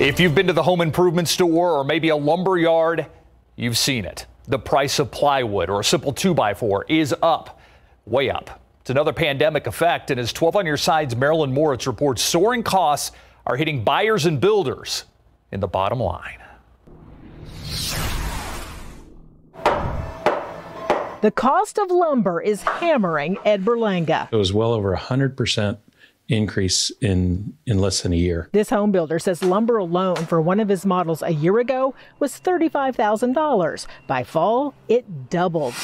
If you've been to the home improvement store or maybe a lumber yard, you've seen it. The price of plywood or a simple 2x4 is up, way up. It's another pandemic effect, and as 12 on your side's Marilyn Moritz reports, soaring costs are hitting buyers and builders in the bottom line. The cost of lumber is hammering Ed Berlanga. It was well over 100% increase in in less than a year. This home builder says lumber alone for one of his models a year ago was $35,000. By fall, it doubled.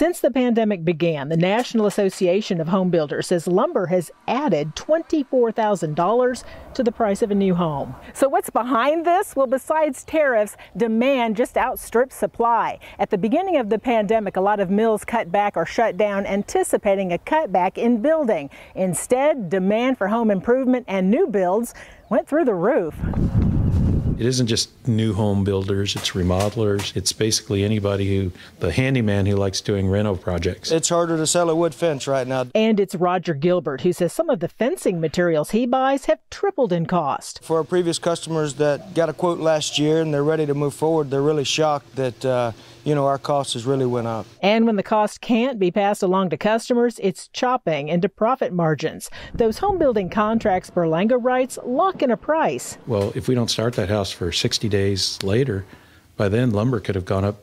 Since the pandemic began, the National Association of Home Builders says lumber has added $24,000 to the price of a new home. So, what's behind this? Well, besides tariffs, demand just outstrips supply. At the beginning of the pandemic, a lot of mills cut back or shut down, anticipating a cutback in building. Instead, demand for home improvement and new builds went through the roof. It isn't just new home builders, it's remodelers, it's basically anybody who, the handyman who likes doing rental projects. It's harder to sell a wood fence right now. And it's Roger Gilbert who says some of the fencing materials he buys have tripled in cost. For our previous customers that got a quote last year and they're ready to move forward, they're really shocked that. Uh, you know, our cost has really went up. And when the cost can't be passed along to customers, it's chopping into profit margins. Those home building contracts, Berlanga writes, lock in a price. Well, if we don't start that house for 60 days later, by then lumber could have gone up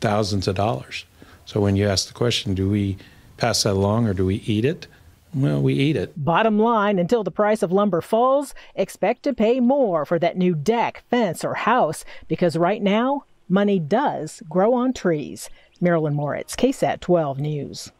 thousands of dollars. So when you ask the question, do we pass that along or do we eat it? Well, we eat it. Bottom line, until the price of lumber falls, expect to pay more for that new deck, fence, or house because right now money does grow on trees. Marilyn Moritz, KSAT 12 News.